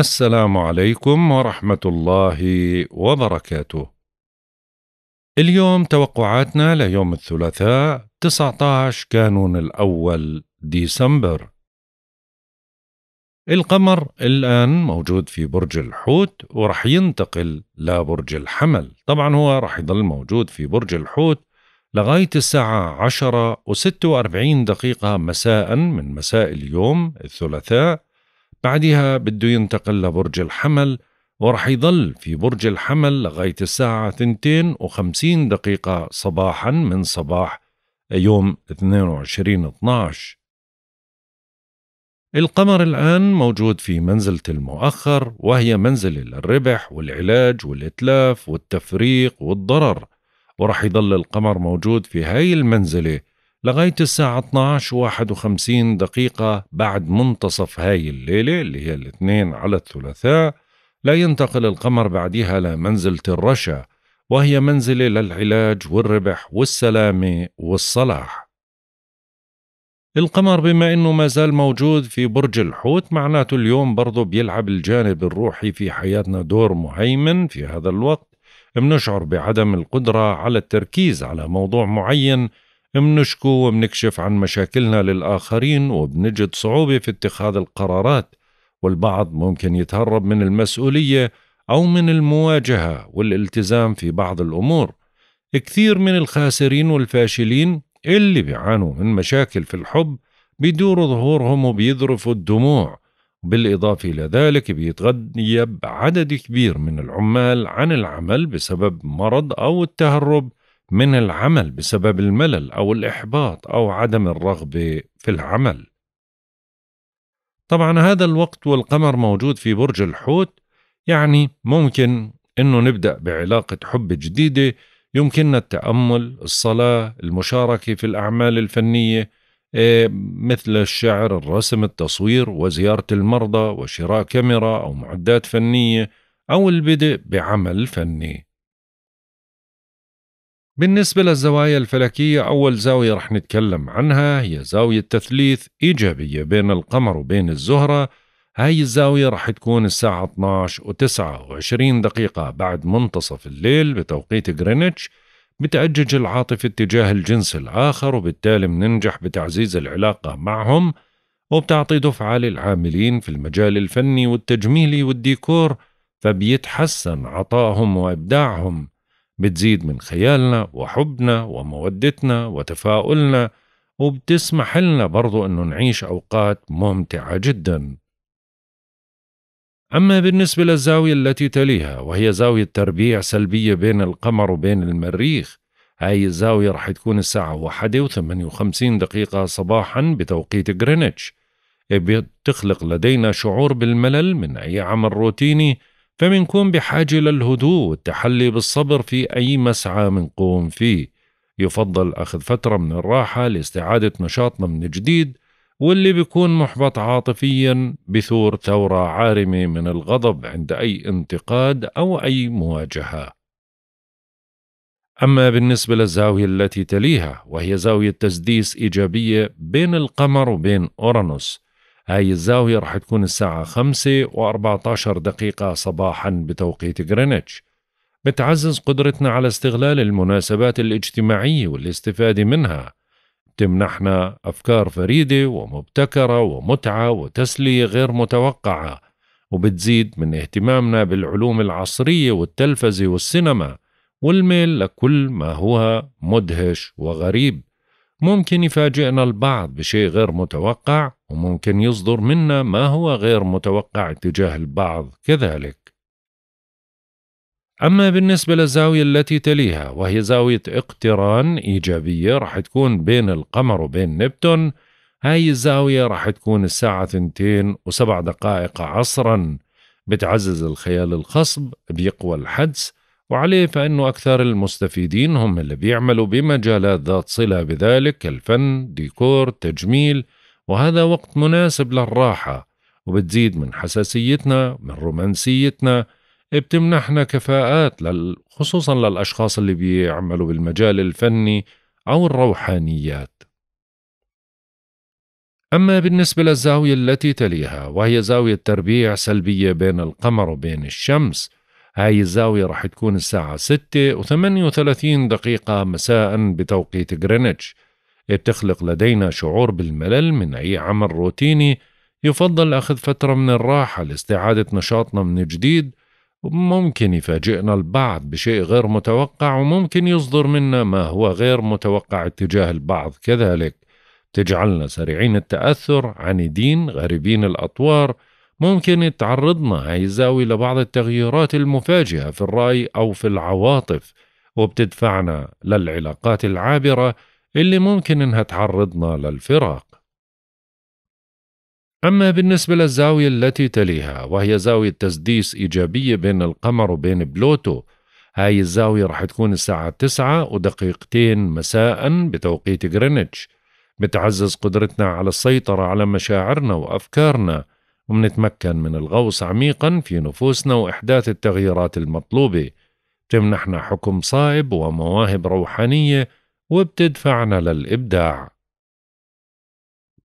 السلام عليكم ورحمة الله وبركاته. اليوم توقعاتنا ليوم الثلاثاء 19 كانون الأول ديسمبر. القمر الآن موجود في برج الحوت ورح ينتقل لبرج الحمل طبعا هو رح يضل موجود في برج الحوت لغاية الساعة 10 و46 دقيقة مساء من مساء اليوم الثلاثاء بعدها بده ينتقل لبرج الحمل ورح يضل في برج الحمل لغاية الساعة 52 دقيقة صباحا من صباح يوم 22 12 القمر الآن موجود في منزلة المؤخر وهي منزلة للربح والعلاج والإتلاف والتفريق والضرر ورح يضل القمر موجود في هاي المنزلة لغاية الساعة 12.51 دقيقة بعد منتصف هاي الليلة اللي هي الاثنين على الثلاثاء لا ينتقل القمر بعدها لمنزلة الرشا وهي منزلة للعلاج والربح والسلامة والصلاح القمر بما انه ما زال موجود في برج الحوت معناته اليوم برضه بيلعب الجانب الروحي في حياتنا دور مهيمن في هذا الوقت بنشعر بعدم القدرة على التركيز على موضوع معين منشكو وبنكشف عن مشاكلنا للآخرين وبنجد صعوبة في اتخاذ القرارات والبعض ممكن يتهرب من المسؤولية أو من المواجهة والالتزام في بعض الأمور كثير من الخاسرين والفاشلين اللي بيعانوا من مشاكل في الحب بيدوروا ظهورهم وبيذرفوا الدموع بالإضافة إلى ذلك بيتغيب عدد كبير من العمال عن العمل بسبب مرض أو التهرب من العمل بسبب الملل او الاحباط او عدم الرغبه في العمل طبعا هذا الوقت والقمر موجود في برج الحوت يعني ممكن انه نبدا بعلاقه حب جديده يمكننا التامل الصلاه المشاركه في الاعمال الفنيه آه، مثل الشعر الرسم التصوير وزياره المرضى وشراء كاميرا او معدات فنيه او البدء بعمل فني بالنسبة للزوايا الفلكية أول زاوية رح نتكلم عنها هي زاوية تثليث إيجابية بين القمر وبين الزهرة هاي الزاوية رح تكون الساعة 12 و 29 دقيقة بعد منتصف الليل بتوقيت غرينتش بتأجج العاطفة اتجاه الجنس الآخر وبالتالي مننجح بتعزيز العلاقة معهم وبتعطي دفعة للعاملين في المجال الفني والتجميلي والديكور فبيتحسن عطائهم وإبداعهم بتزيد من خيالنا وحبنا ومودتنا وتفاؤلنا وبتسمح لنا برضو أنه نعيش أوقات ممتعة جدا أما بالنسبة للزاوية التي تليها وهي زاوية تربيع سلبية بين القمر وبين المريخ هاي الزاوية رح تكون الساعة واحدة وثمانية وخمسين دقيقة صباحا بتوقيت غرينتش بتخلق لدينا شعور بالملل من أي عمل روتيني فمنكون بحاجة للهدوء والتحلي بالصبر في أي مسعى منقوم فيه يفضل أخذ فترة من الراحة لاستعادة نشاطنا من جديد واللي بيكون محبط عاطفيا بثور ثورة عارمة من الغضب عند أي انتقاد أو أي مواجهة أما بالنسبة للزاوية التي تليها وهي زاوية تسديس إيجابية بين القمر وبين أورانوس هاي الزاوية رح تكون الساعة خمسة وأربعة عشر دقيقة صباحا بتوقيت غرينتش بتعزز قدرتنا على استغلال المناسبات الاجتماعية والاستفادة منها بتمنحنا أفكار فريدة ومبتكرة ومتعة وتسلية غير متوقعة وبتزيد من اهتمامنا بالعلوم العصرية والتلفزة والسينما والميل لكل ما هو مدهش وغريب ممكن يفاجئنا البعض بشيء غير متوقع وممكن يصدر منا ما هو غير متوقع تجاه البعض كذلك أما بالنسبة للزاوية التي تليها وهي زاوية اقتران إيجابية راح تكون بين القمر وبين نبتون هاي الزاوية راح تكون الساعة ثنتين وسبع دقائق عصرا بتعزز الخيال الخصب بيقوى الحدس وعليه فإنه أكثر المستفيدين هم اللي بيعملوا بمجالات ذات صلة بذلك كالفن ديكور تجميل وهذا وقت مناسب للراحة وبتزيد من حساسيتنا من رومانسيتنا بتمنحنا كفاءات لل... خصوصا للأشخاص اللي بيعملوا بالمجال الفني أو الروحانيات أما بالنسبة للزاوية التي تليها وهي زاوية تربيع سلبية بين القمر وبين الشمس هاي الزاوية رح تكون الساعة 6 و 38 دقيقة مساء بتوقيت غرينتش بتخلق لدينا شعور بالملل من أي عمل روتيني يفضل أخذ فترة من الراحة لاستعادة نشاطنا من جديد ممكن يفاجئنا البعض بشيء غير متوقع وممكن يصدر منا ما هو غير متوقع اتجاه البعض كذلك تجعلنا سريعين التأثر عنيدين غريبين الأطوار ممكن تعرضنا الزاوية لبعض التغييرات المفاجئة في الرأي أو في العواطف وبتدفعنا للعلاقات العابرة اللي ممكن إنها تعرضنا للفراق أما بالنسبة للزاوية التي تليها وهي زاوية تسديس إيجابية بين القمر وبين بلوتو هاي الزاوية راح تكون الساعة تسعة ودقيقتين مساء بتوقيت غرينتش بتعزز قدرتنا على السيطرة على مشاعرنا وأفكارنا ومنتمكن من الغوص عميقا في نفوسنا وإحداث التغييرات المطلوبة تمنحنا حكم صائب ومواهب روحانية وبتدفعنا للإبداع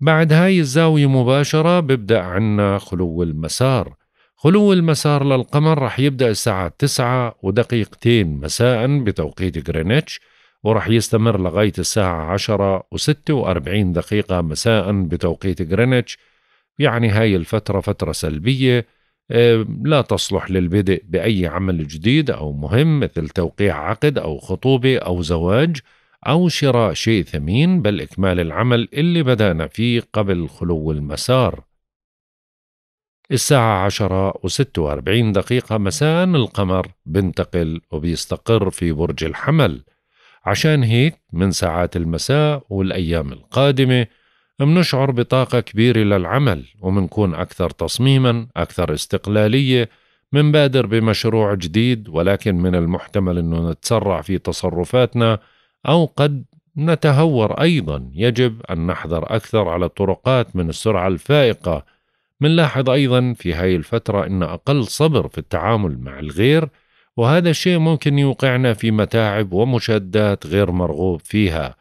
بعد هاي الزاوية مباشرة ببدأ عنا خلو المسار خلو المسار للقمر رح يبدأ الساعة تسعة ودقيقتين مساء بتوقيت غرينتش ورح يستمر لغاية الساعة عشرة وستة وأربعين دقيقة مساء بتوقيت غرينتش يعني هاي الفترة فترة سلبية آه، لا تصلح للبدء بأي عمل جديد أو مهم مثل توقيع عقد أو خطوبة أو زواج أو شراء شيء ثمين بل إكمال العمل اللي بدأنا فيه قبل خلو المسار الساعة عشرة وستة وأربعين دقيقة مساء القمر بنتقل وبيستقر في برج الحمل عشان هيك من ساعات المساء والأيام القادمة منشعر بطاقة كبيرة للعمل ومنكون أكثر تصميما أكثر استقلالية منبادر بمشروع جديد ولكن من المحتمل أنه نتسرع في تصرفاتنا أو قد نتهور أيضا يجب أن نحذر أكثر على الطرقات من السرعة الفائقة منلاحظ أيضا في هاي الفترة أن أقل صبر في التعامل مع الغير وهذا الشيء ممكن يوقعنا في متاعب ومشادات غير مرغوب فيها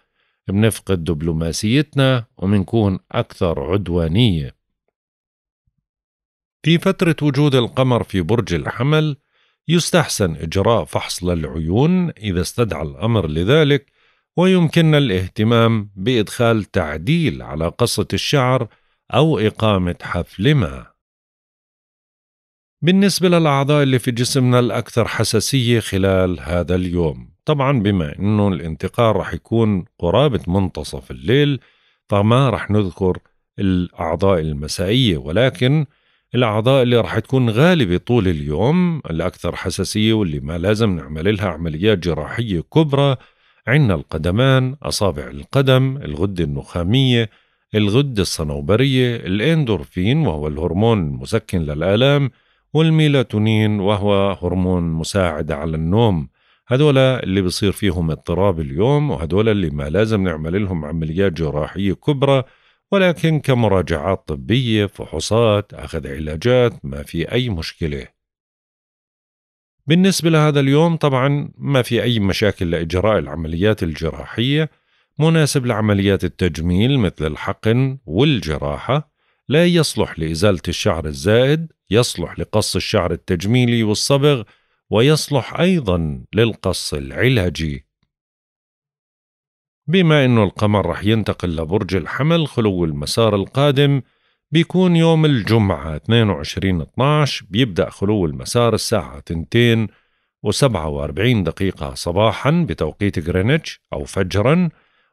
بنفقد دبلوماسيتنا ومنكون أكثر عدوانية في فترة وجود القمر في برج الحمل يستحسن إجراء فحص للعيون إذا استدعى الأمر لذلك ويمكننا الاهتمام بإدخال تعديل على قصة الشعر أو إقامة حفل ما بالنسبة للأعضاء اللي في جسمنا الأكثر حساسية خلال هذا اليوم طبعا بما أنه الانتقال رح يكون قرابة منتصف الليل فما رح نذكر الأعضاء المسائية ولكن الأعضاء اللي راح تكون غالبة طول اليوم الأكثر حساسية واللي ما لازم نعمل لها عمليات جراحية كبرى عندنا القدمان أصابع القدم الغدة النخامية الغدة الصنوبرية الإندورفين وهو الهرمون المسكن للآلام والميلاتونين وهو هرمون مساعد على النوم هدولا اللي بصير فيهم اضطراب اليوم وهدولا اللي ما لازم نعمل لهم عمليات جراحية كبرى ولكن كمراجعات طبية فحوصات أخذ علاجات ما في أي مشكلة بالنسبة لهذا اليوم طبعا ما في أي مشاكل لإجراء العمليات الجراحية مناسب لعمليات التجميل مثل الحقن والجراحة لا يصلح لإزالة الشعر الزائد يصلح لقص الشعر التجميلي والصبغ ويصلح أيضا للقص العلاجي بما انه القمر رح ينتقل لبرج الحمل خلو المسار القادم بيكون يوم الجمعة 22 12 بيبدأ خلو المسار الساعة 2 و47 دقيقة صباحا بتوقيت غرينتش أو فجرا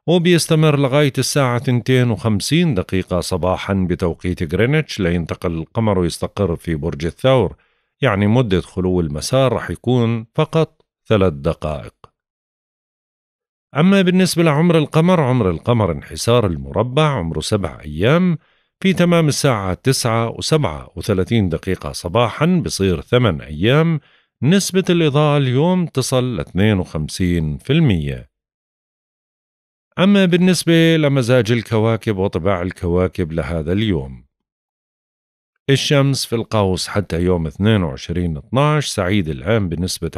وبيستمر لغاية الساعة 2 و50 دقيقة صباحا بتوقيت غرينتش لينتقل القمر ويستقر في برج الثور يعني مدة خلو المسار رح يكون فقط ثلاث دقائق أما بالنسبة لعمر القمر عمر القمر انحسار المربع عمره سبع أيام في تمام الساعة تسعة وسبعة وثلاثين دقيقة صباحا بصير ثمن أيام نسبة الإضاءة اليوم تصل ل 52% أما بالنسبة لمزاج الكواكب وطباع الكواكب لهذا اليوم الشمس في القوس حتى يوم 22 12 سعيد الآن بنسبة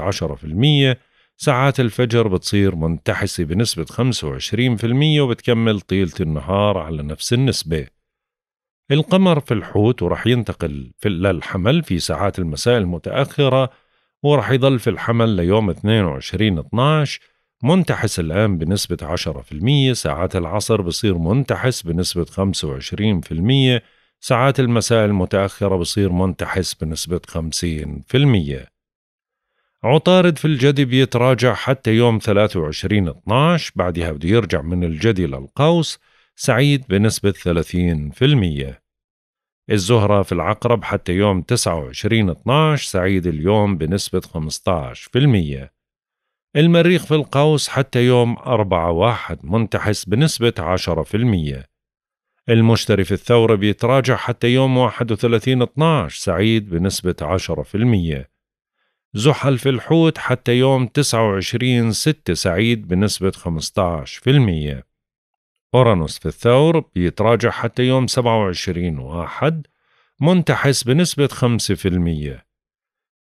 10% ساعات الفجر بتصير منتحسة بنسبة 25% وبتكمل طيلة النهار على نفس النسبة القمر في الحوت ورح ينتقل في للحمل في ساعات المساء المتأخرة ورح يضل في الحمل ليوم 22 12 منتحس الآن بنسبة 10% ساعات العصر بصير منتحس بنسبة 25% ساعات المساء المتأخرة بصير منتحس بنسبة 50% عطارد في الجدي بيتراجع حتى يوم 23 12 بعدها بده يرجع من الجدي للقوس سعيد بنسبة 30% الزهرة في العقرب حتى يوم 29 12 سعيد اليوم بنسبة 15% المريخ في القوس حتى يوم 4 1 منتحس بنسبة 10% المشتري في الثورة بيتراجع حتى يوم 31 12 سعيد بنسبة 10% زحل في الحوت حتى يوم 29 6 سعيد بنسبة 15% أورانوس في الثور بيتراجع حتى يوم 27 واحد منتحس بنسبة 5%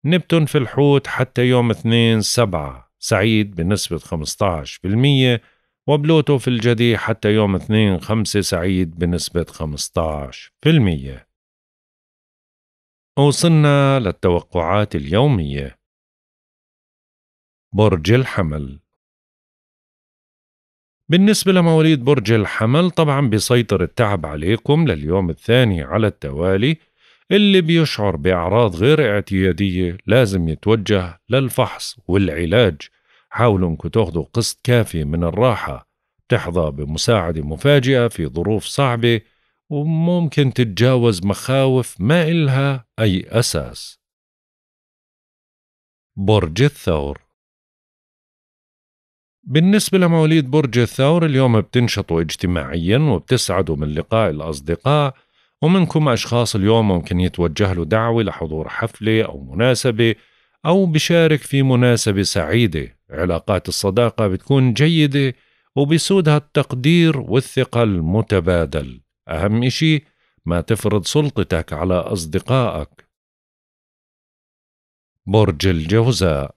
نبتون في الحوت حتى يوم 2 7 سعيد بنسبة 15% وبلوتو في الجدي حتى يوم 2 5 سعيد بنسبة 15% وصلنا للتوقعات اليومية برج الحمل بالنسبة لمواليد برج الحمل طبعا بيسيطر التعب عليكم لليوم الثاني على التوالي اللي بيشعر بأعراض غير اعتيادية لازم يتوجه للفحص والعلاج حاولوا انكم تاخذوا قسط كافي من الراحة تحظى بمساعدة مفاجئة في ظروف صعبة وممكن تتجاوز مخاوف ما إلها أي أساس برج الثور بالنسبة لمواليد برج الثور اليوم بتنشطوا اجتماعيا وبتسعدوا من لقاء الأصدقاء ومنكم أشخاص اليوم ممكن يتوجه له دعوة لحضور حفلة أو مناسبة أو بشارك في مناسبة سعيدة علاقات الصداقة بتكون جيدة وبسودها التقدير والثقة المتبادل أهم إشي ما تفرض سلطتك على أصدقائك برج الجوزاء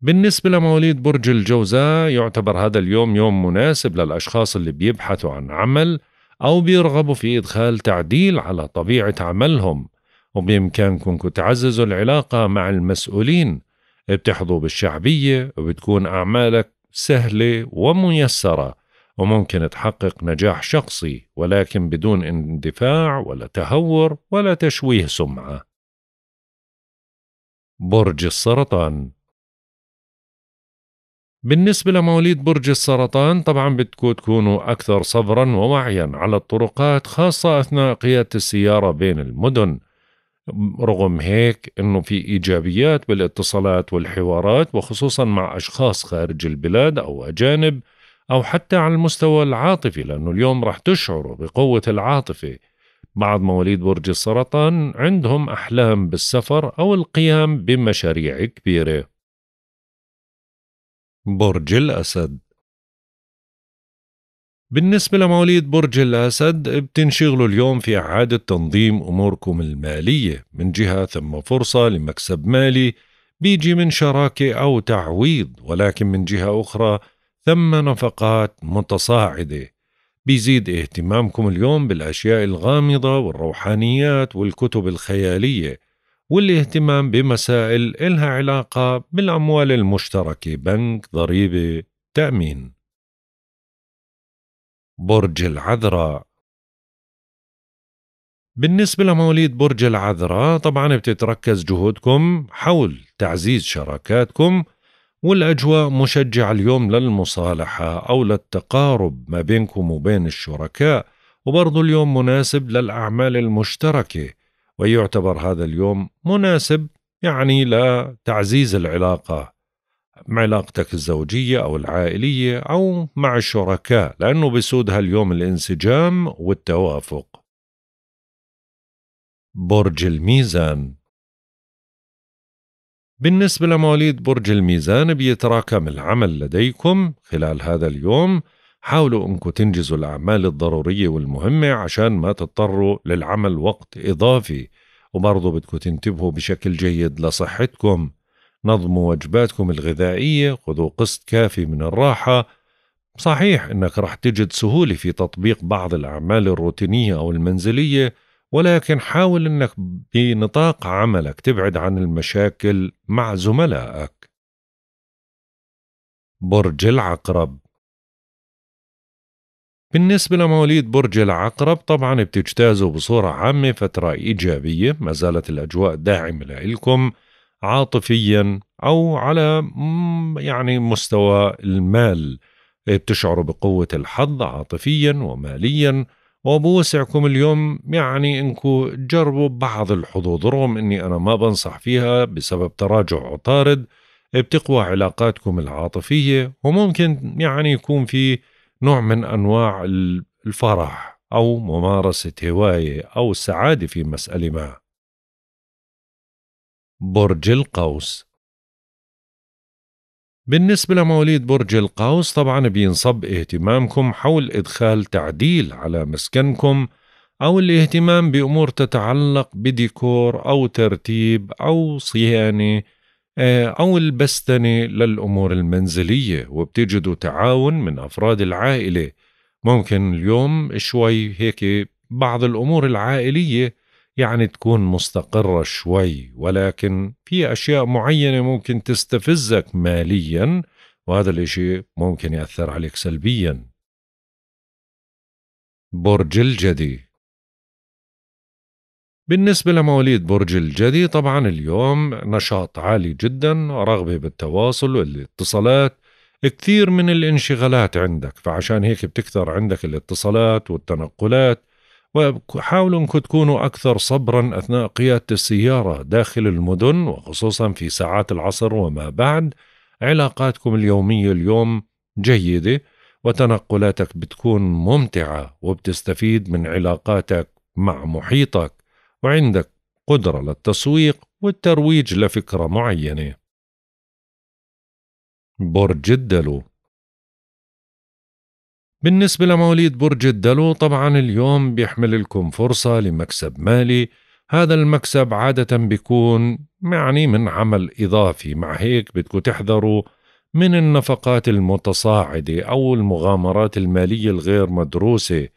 بالنسبة لمواليد برج الجوزاء يعتبر هذا اليوم يوم مناسب للأشخاص اللي بيبحثوا عن عمل أو بيرغبوا في إدخال تعديل على طبيعة عملهم وبإمكانكم تعززوا العلاقة مع المسؤولين بتحظوا بالشعبية وبتكون أعمالك سهلة وميسرة وممكن تحقق نجاح شخصي ولكن بدون اندفاع ولا تهور ولا تشويه سمعه برج السرطان بالنسبة لمواليد برج السرطان طبعا بدكم تكونوا أكثر صبرا ووعيا على الطرقات خاصة أثناء قيادة السيارة بين المدن رغم هيك أنه في إيجابيات بالاتصالات والحوارات وخصوصا مع أشخاص خارج البلاد أو أجانب أو حتى على المستوى العاطفي لأنه اليوم راح تشعروا بقوة العاطفة بعض مواليد برج السرطان عندهم أحلام بالسفر أو القيام بمشاريع كبيرة برج الأسد بالنسبة لمواليد برج الأسد بتنشغلوا اليوم في إعادة تنظيم أموركم المالية من جهة ثم فرصة لمكسب مالي بيجي من شراكة أو تعويض ولكن من جهة أخرى ثم نفقات متصاعدة بيزيد اهتمامكم اليوم بالأشياء الغامضة والروحانيات والكتب الخيالية والاهتمام بمسائل إلها علاقة بالأموال المشتركة بنك ضريبة تأمين برج العذراء بالنسبة لمواليد برج العذراء طبعا بتتركز جهودكم حول تعزيز شراكاتكم والاجواء مشجعه اليوم للمصالحه او للتقارب ما بينكم وبين الشركاء وبرضه اليوم مناسب للاعمال المشتركه ويعتبر هذا اليوم مناسب يعني لتعزيز العلاقه مع علاقتك الزوجية أو العائلية أو مع الشركاء لأنه بسودها اليوم الانسجام والتوافق برج الميزان بالنسبة لمواليد برج الميزان بيتراكم العمل لديكم خلال هذا اليوم حاولوا انكم تنجزوا الأعمال الضرورية والمهمة عشان ما تضطروا للعمل وقت إضافي وبرضه بدكم تنتبهوا بشكل جيد لصحتكم نظموا وجباتكم الغذائية خذوا قسط كافي من الراحة صحيح انك رح تجد سهولة في تطبيق بعض الأعمال الروتينية أو المنزلية ولكن حاول انك بنطاق عملك تبعد عن المشاكل مع زملائك برج العقرب بالنسبة لمواليد برج العقرب طبعا بتجتازوا بصورة عامة فترة إيجابية ما زالت الأجواء داعمة لإلكم عاطفيا أو على يعني مستوى المال بتشعروا بقوة الحظ عاطفيا وماليا وبوسعكم اليوم يعني انكم تجربوا بعض الحظوظ رغم اني انا ما بنصح فيها بسبب تراجع عطارد بتقوى علاقاتكم العاطفية وممكن يعني يكون في نوع من انواع الفرح او ممارسة هواية او السعادة في مسألة ما برج القوس بالنسبة لمواليد برج القوس طبعا بينصب اهتمامكم حول إدخال تعديل على مسكنكم أو الاهتمام بأمور تتعلق بديكور أو ترتيب أو صيانة آه، أو البستنة للأمور المنزلية وبتجدوا تعاون من أفراد العائلة ممكن اليوم شوي هيك بعض الأمور العائلية يعني تكون مستقرة شوي ولكن في أشياء معينة ممكن تستفزك ماليا وهذا الإشي ممكن يأثر عليك سلبيا برج الجدي بالنسبة لمواليد برج الجدي طبعا اليوم نشاط عالي جدا رغبة بالتواصل والاتصالات كثير من الانشغالات عندك فعشان هيك بتكثر عندك الاتصالات والتنقلات وحاولوا انكم تكونوا اكثر صبرا اثناء قياده السياره داخل المدن وخصوصا في ساعات العصر وما بعد علاقاتكم اليوميه اليوم جيده وتنقلاتك بتكون ممتعه وبتستفيد من علاقاتك مع محيطك وعندك قدره للتسويق والترويج لفكره معينه برج الدلو بالنسبة لمواليد برج الدلو طبعا اليوم بيحمل لكم فرصة لمكسب مالي هذا المكسب عادة بيكون يعني من عمل إضافي مع هيك بدكم تحذروا من النفقات المتصاعدة أو المغامرات المالية الغير مدروسة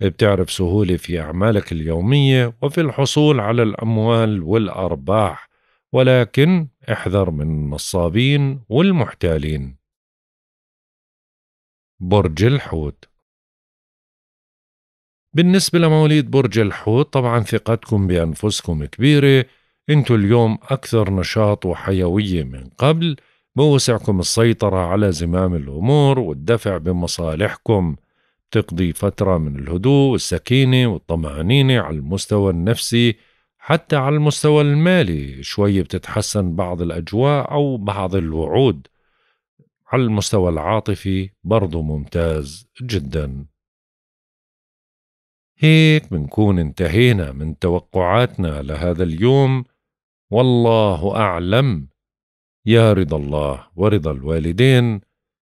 بتعرف سهولة في أعمالك اليومية وفي الحصول على الأموال والأرباح ولكن احذر من النصابين والمحتالين برج الحوت بالنسبة لمواليد برج الحوت طبعا ثقتكم بأنفسكم كبيرة انتو اليوم أكثر نشاط وحيوية من قبل بوسعكم السيطرة على زمام الأمور والدفع بمصالحكم تقضي فترة من الهدوء والسكينة والطمأنينة على المستوى النفسي حتى على المستوى المالي شوي بتتحسن بعض الأجواء أو بعض الوعود على المستوى العاطفي برضو ممتاز جدا هيك بنكون انتهينا من توقعاتنا لهذا اليوم والله أعلم يا رضا الله ورضا الوالدين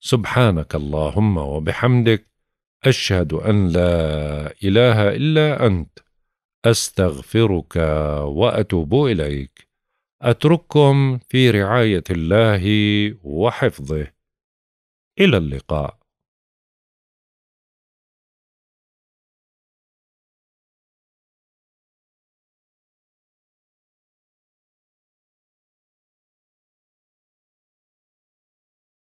سبحانك اللهم وبحمدك أشهد أن لا إله إلا أنت أستغفرك وأتوب إليك أترككم في رعاية الله وحفظه إلى اللقاء